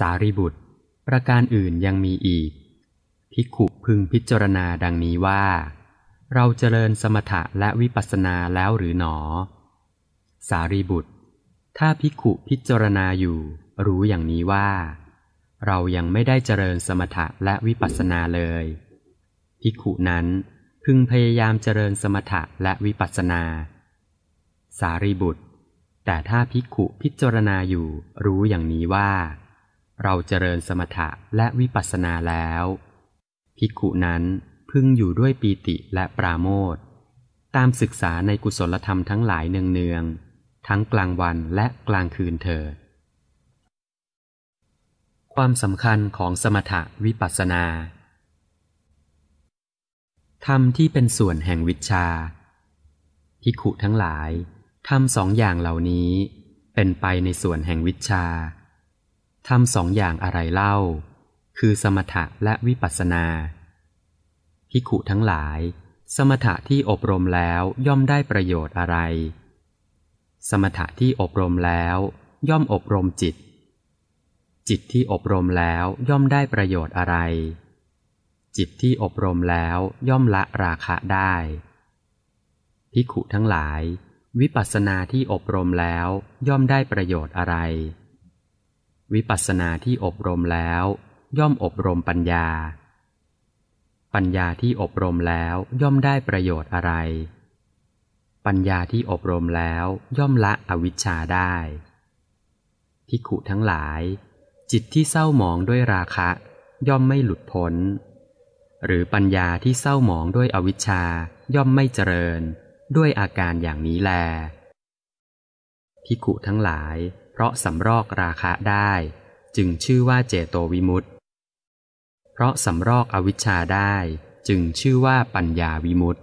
สารีบุตร ประการอื่นยังมีอีก พิขุพึงพิจารณาดังนี้ว่า เราเจริญสมถะและวิปัสสนาแล้วหรือหนอ สารีบุตร ถ้าพิขุพิจารณาอยู่ รู้อย่างนี้ว่า เรายังไม่ได้เจริญสมถะและวิปัสสนาเลย พิขุนั้นพึงพยายามเจริญสมถะและวิปัสสนา สารีบุตร แต่ถ้าพิขุพิจารณาอยู่ รู้อย่างนี้ว่าเราเจริญสมถะและวิปัสสนาแล้ว ภิกขุนั้นพึงอยู่ด้วยปีติและปราโมทตามศึกษาในกุศลธรรมทั้งหลายเนืองๆ ทั้งกลางวันและกลางคืนเถิดความสำคัญของสมถะวิปัสสนา ธรรมที่เป็นส่วนแห่งวิชาภิกขุทั้งหลายทำสองอย่างเหล่านี้ เป็นไปในส่วนแห่งวิชาทำสองอย่างอะไรเล่า คือสมถะและวิปัสสนาพิขุทั้งหลาย สมถะที่อบรมแล้วย่อมได้ประโยชน์อะไร สมถะที่อบรมแล้วย่อมอบรมจิต จิตที่อบรมแล้วย่อมได้ประโยชน์อะไร จิตที่อบรมแล้วย่อมละราคะได้พิขุทั้งหลาย วิปัสสนาที่อบรมแล้วย่อมได้ประโยชน์อะไรวิปัสสนาที่อบรมแล้ว ย่อมอบรมปัญญา ปัญญาที่อบรมแล้วย่อมได้ประโยชน์อะไร ปัญญาที่อบรมแล้วย่อมละอวิชชาได้ภิกขุทั้งหลาย จิตที่เศร้าหมองด้วยราคะย่อมไม่หลุดพ้น หรือปัญญาที่เศร้าหมองด้วยอวิชชาย่อมไม่เจริญด้วยอาการอย่างนี้แลภิกขุทั้งหลายราะสำรอกราคะได้ จึงชื่อว่าเจโตวิมุตติ เพราะสำรอกอวิชชาได้จึงชื่อว่าปัญญาวิมุตติ